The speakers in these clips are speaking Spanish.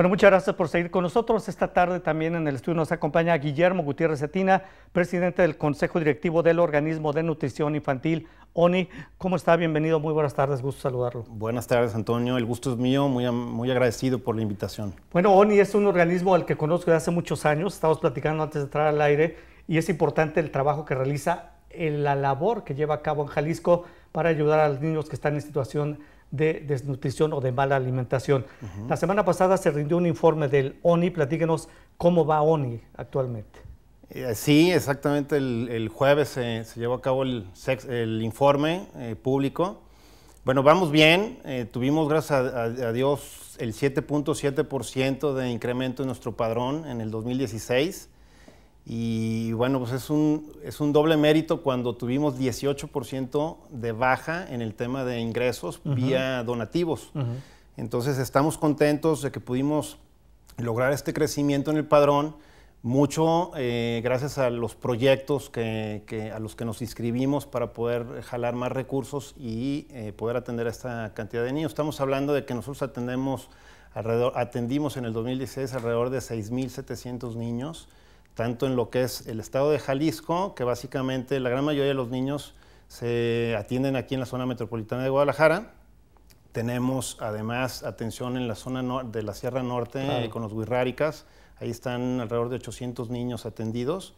Bueno, muchas gracias por seguir con nosotros. Esta tarde también en el estudio nos acompaña Guillermo Gutiérrez Cetina, presidente del Consejo Directivo del Organismo de Nutrición Infantil, ONI. ¿Cómo está? Bienvenido, muy buenas tardes, gusto saludarlo. Buenas tardes, Antonio. El gusto es mío, muy, muy agradecido por la invitación. Bueno, ONI es un organismo al que conozco desde hace muchos años, estábamos platicando antes de entrar al aire, y es importante el trabajo que realiza, la labor que lleva a cabo en Jalisco para ayudar a los niños que están en situación de desnutrición o de mala alimentación. La semana pasada se rindió un informe del ONI, platíquenos cómo va ONI actualmente. Eh, sí, exactamente, el, jueves se llevó a cabo el, sex, el informe eh, público. Bueno, vamos bien, eh, tuvimos gracias a, a Dios el 7.7% de incremento en nuestro padrón en el 2016. Y bueno, pues es un, doble mérito cuando tuvimos 18% de baja en el tema de ingresos vía donativos. Entonces estamos contentos de que pudimos lograr este crecimiento en el padrón, mucho eh, gracias a los proyectos que, a los que nos inscribimos para poder jalar más recursos y eh, poder atender a esta cantidad de niños. Estamos hablando de que nosotros atendemos atendimos en el 2016 alrededor de 6.700 niños tanto en lo que es el estado de Jalisco, que básicamente la gran mayoría de los niños se atienden aquí en la zona metropolitana de Guadalajara. Tenemos además atención en la zona de la Sierra Norte con los Huirráricas. ahí están alrededor de 800 niños atendidos.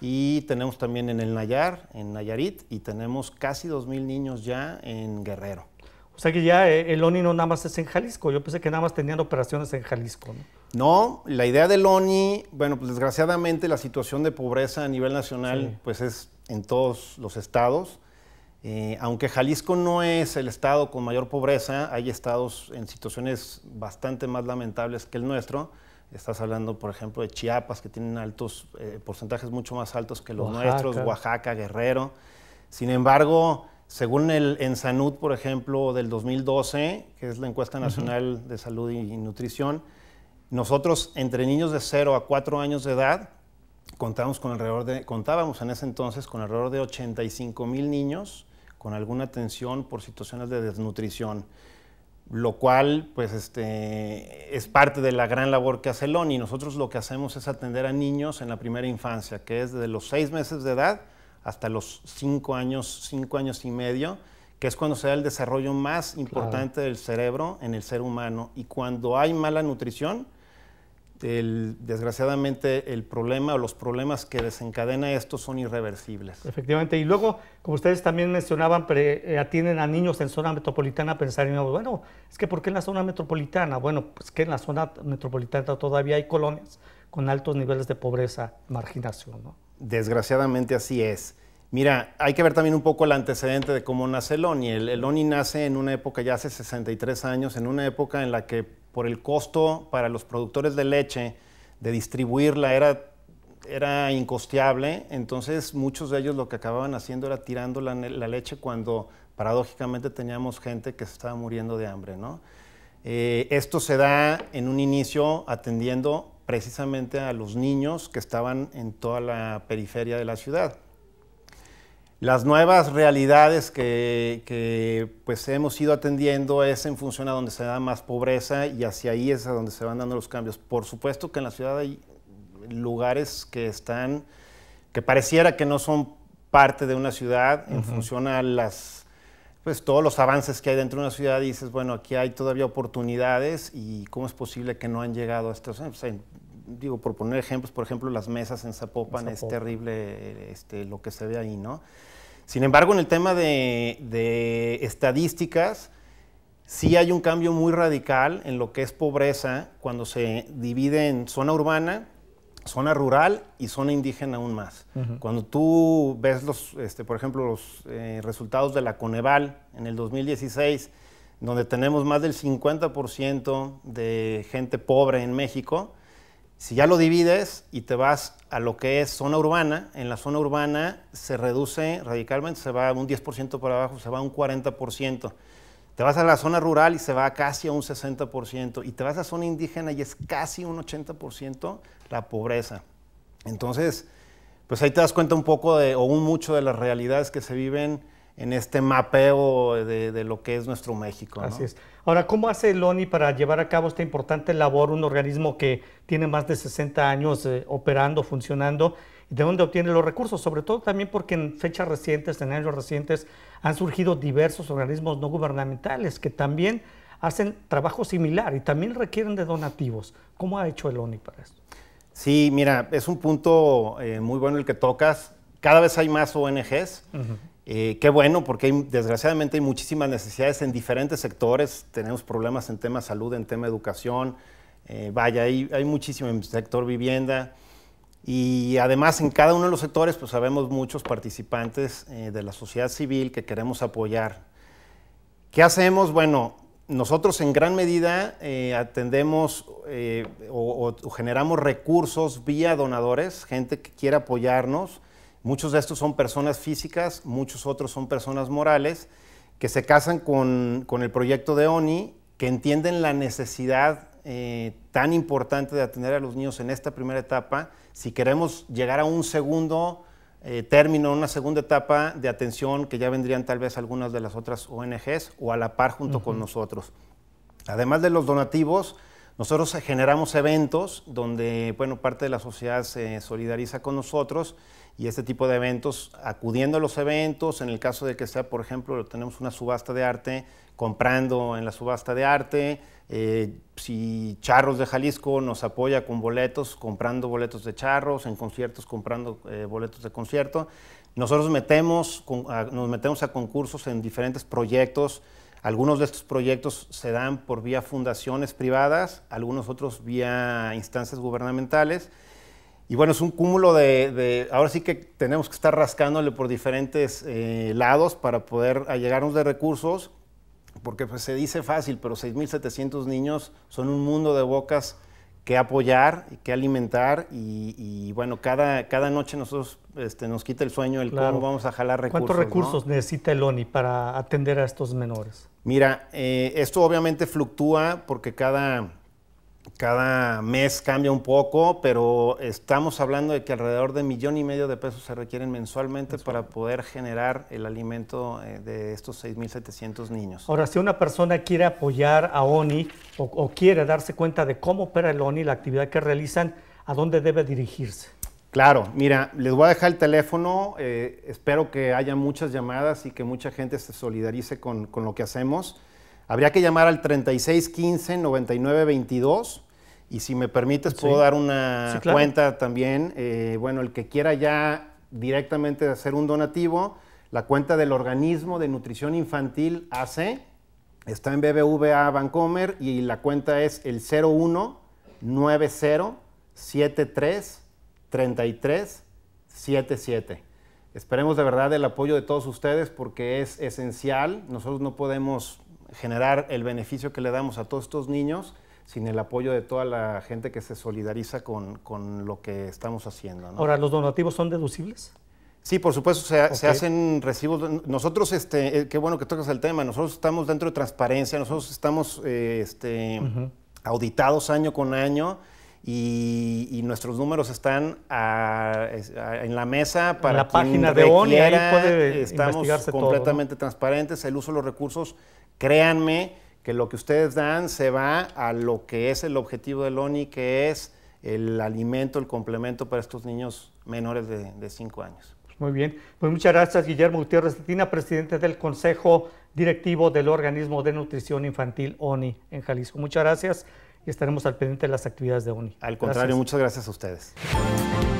Y tenemos también en el Nayar, en Nayarit, y tenemos casi 2.000 niños ya en Guerrero. O sea que ya eh, el ONI no nada más es en Jalisco. Yo pensé que nada más tenían operaciones en Jalisco. ¿no? No, la idea del ONI, bueno, pues desgraciadamente la situación de pobreza a nivel nacional pues es en todos los estados. Eh, aunque Jalisco no es el estado con mayor pobreza, hay estados en situaciones bastante más lamentables que el nuestro. Estás hablando, por ejemplo, de Chiapas, que tienen altos eh, porcentajes mucho más altos que los nuestros, Oaxaca, Guerrero. Sin embargo, según el ENSANUD, por ejemplo, del 2012, que es la encuesta nacional de salud y nutrición, nosotros, entre niños de 0 a 4 años de edad, contamos contábamos en ese entonces con alrededor de 85 mil niños con alguna atención por situaciones de desnutrición, lo cual pues, este, es parte de la gran labor que hace LONI. Nosotros lo que hacemos es atender a niños en la primera infancia, que es desde los 6 meses de edad hasta los 5 años, 5 años y medio, que es cuando se da el desarrollo más importante del cerebro en el ser humano. Y cuando hay mala nutrición, desgraciadamente el problema o los problemas que desencadena esto son irreversibles. Efectivamente, y luego, como ustedes también mencionaban, eh, atienden a niños en zona metropolitana, pensar, bueno, es que ¿por qué en la zona metropolitana? Bueno, pues que en la zona metropolitana todavía hay colonias con altos niveles de pobreza, marginación. Desgraciadamente así es. Mira, hay que ver también un poco el antecedente de cómo nace el ONI. El, el ONI nace en una época, ya hace 63 años, en una época en la que por el costo para los productores de leche de distribuirla era, era incosteable, entonces muchos de ellos lo que acababan haciendo era tirando la, leche cuando paradójicamente teníamos gente que se estaba muriendo de hambre. Eh, esto se da en un inicio atendiendo precisamente a los niños que estaban en toda la periferia de la ciudad. Las nuevas realidades que, pues hemos ido atendiendo es en función a donde se da más pobreza y hacia ahí es a donde se van dando los cambios. Por supuesto que en la ciudad hay lugares que están, que pareciera que no son parte de una ciudad en función a las pues todos los avances que hay dentro de una ciudad dices, bueno, aquí hay todavía oportunidades y cómo es posible que no han llegado a estos digo, por poner ejemplos, por ejemplo, las mesas en Zapopan, es terrible este, lo que se ve ahí, ¿no? Sin embargo, en el tema de, estadísticas, sí hay un cambio muy radical en lo que es pobreza cuando se divide en zona urbana, zona rural y zona indígena aún más. Cuando tú ves, los, este, por ejemplo, los eh, resultados de la Coneval en el 2016, donde tenemos más del 50% de gente pobre en México, si ya lo divides y te vas a lo que es zona urbana, en la zona urbana se reduce radicalmente, se va un 10% para abajo, se va un 40%. Te vas a la zona rural y se va casi a un 60%. Y te vas a zona indígena y es casi un 80% la pobreza. Entonces, pues ahí te das cuenta un poco o un mucho de las realidades que se viven en este mapeo de, lo que es nuestro México. Así es. Ahora, ¿cómo hace el ONI para llevar a cabo esta importante labor, un organismo que tiene más de 60 años eh, operando, funcionando? ¿De dónde obtiene los recursos? Sobre todo también porque en fechas recientes, en años recientes, han surgido diversos organismos no gubernamentales que también hacen trabajo similar y también requieren de donativos. ¿Cómo ha hecho el ONI para esto? Sí, mira, es un punto eh, muy bueno el que tocas. Cada vez hay más ONGs. Eh, qué bueno, porque desgraciadamente hay muchísimas necesidades en diferentes sectores. Tenemos problemas en tema salud, en tema educación. Eh, vaya, hay, hay muchísimo en el sector vivienda. Y además en cada uno de los sectores, pues sabemos muchos participantes eh, de la sociedad civil que queremos apoyar. ¿Qué hacemos? Bueno, nosotros en gran medida atendemos o, o, generamos recursos vía donadores, gente que quiera apoyarnos Muchos de estos son personas físicas, muchos otros son personas morales, que se casan con, el proyecto de ONI, que entienden la necesidad eh, tan importante de atender a los niños en esta primera etapa. Si queremos llegar a un segundo eh, término, una segunda etapa de atención que ya vendrían tal vez algunas de las otras ONGs o a la par junto con nosotros. Además de los donativos, nosotros generamos eventos donde, bueno, parte de la sociedad se solidariza con nosotros y este tipo de eventos, acudiendo a los eventos, en el caso de que sea, por ejemplo, tenemos una subasta de arte, comprando en la subasta de arte, eh, si Charros de Jalisco nos apoya con boletos, comprando boletos de charros, en conciertos comprando eh, boletos de concierto. Nosotros nos metemos a concursos en diferentes proyectos. Algunos de estos proyectos se dan por vía fundaciones privadas, algunos otros vía instancias gubernamentales y bueno, es un cúmulo de, ahora sí que tenemos que estar rascándole por diferentes eh, lados para poder allegarnos de recursos, porque pues, se dice fácil, pero 6.700 niños son un mundo de bocas que apoyar, que alimentar y, bueno, cada, cada noche nosotros este, nos quita el sueño el cómo vamos a jalar recursos. ¿Cuántos recursos necesita el ONI para atender a estos menores? Mira, eh, esto obviamente fluctúa porque cada cada mes cambia un poco, pero estamos hablando de que alrededor de millón y medio de pesos se requieren mensualmente para poder generar el alimento eh, de estos 6.700 niños. Ahora, si una persona quiere apoyar a ONI o, quiere darse cuenta de cómo opera el ONI, la actividad que realizan, ¿a dónde debe dirigirse? Claro, mira, les voy a dejar el teléfono, eh, espero que haya muchas llamadas y que mucha gente se solidarice con lo que hacemos. Habría que llamar al 3615-9922 y si me permites puedo dar una cuenta también. Eh, bueno, el que quiera ya directamente hacer un donativo, la cuenta del organismo de nutrición infantil AC está en BBVA Bancomer y la cuenta es el 0190733377. Esperemos de verdad el apoyo de todos ustedes porque es esencial. Nosotros no podemos generar el beneficio que le damos a todos estos niños sin el apoyo de toda la gente que se solidariza con, con lo que estamos haciendo. Ahora, ¿los donativos son deducibles? Sí, por supuesto, se, se, hacen recibos. Nosotros, este, eh, qué bueno que tocas el tema, nosotros estamos dentro de transparencia, nosotros estamos eh, este, auditados año con año y, nuestros números están en la mesa para la página de ONI, estamos completamente transparentes, el uso de los recursos, créanme que lo que ustedes dan se va a lo que es el objetivo del ONI, que es el alimento, el complemento para estos niños menores de 5 años. Pues muy bien, pues muchas gracias Guillermo Gutiérrez Cetina, presidente del Consejo Directivo del Organismo de Nutrición Infantil ONI en Jalisco. Muchas gracias y estaremos al pendiente de las actividades de UNI. Al contrario, muchas gracias a ustedes.